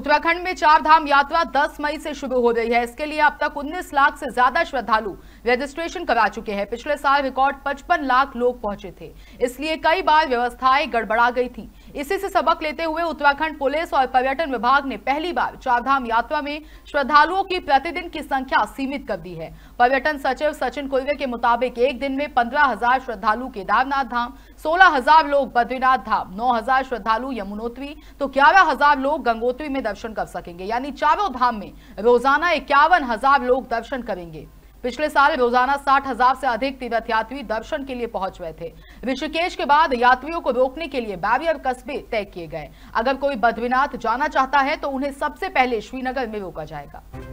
उत्तराखंड में चार धाम यात्रा 10 मई से शुरू हो गई है इसके लिए अब तक 19 लाख से ज्यादा श्रद्धालु रजिस्ट्रेशन करा चुके हैं पिछले साल रिकॉर्ड 55 लाख लोग पहुंचे थे इसलिए कई बार व्यवस्थाएं गड़बड़ा गई थी इसी से सबक लेते हुए उत्तराखंड पुलिस और पर्यटन विभाग ने पहली बार चारधाम यात्रा में श्रद्धालुओं की प्रतिदिन की संख्या सीमित कर दी है पर्यटन सचिव सचिन कुलवे के मुताबिक एक दिन में पंद्रह श्रद्धालु केदारनाथ धाम सोलह लोग बद्रीनाथ धाम नौ श्रद्धालु यमुनोत्री तो ग्यारह लोग गंगोत्री में दर्शन कर सकेंगे यानी चारों धाम में रोजाना इक्यावन हजार लोग दर्शन करेंगे पिछले साल रोजाना साठ हजार से अधिक तीर्थयात्री दर्शन के लिए पहुंच रहे थे ऋषिकेश के बाद यात्रियों को रोकने के लिए बैरियर कस्बे तय किए गए अगर कोई बद्रीनाथ जाना चाहता है तो उन्हें सबसे पहले श्रीनगर में रोका जाएगा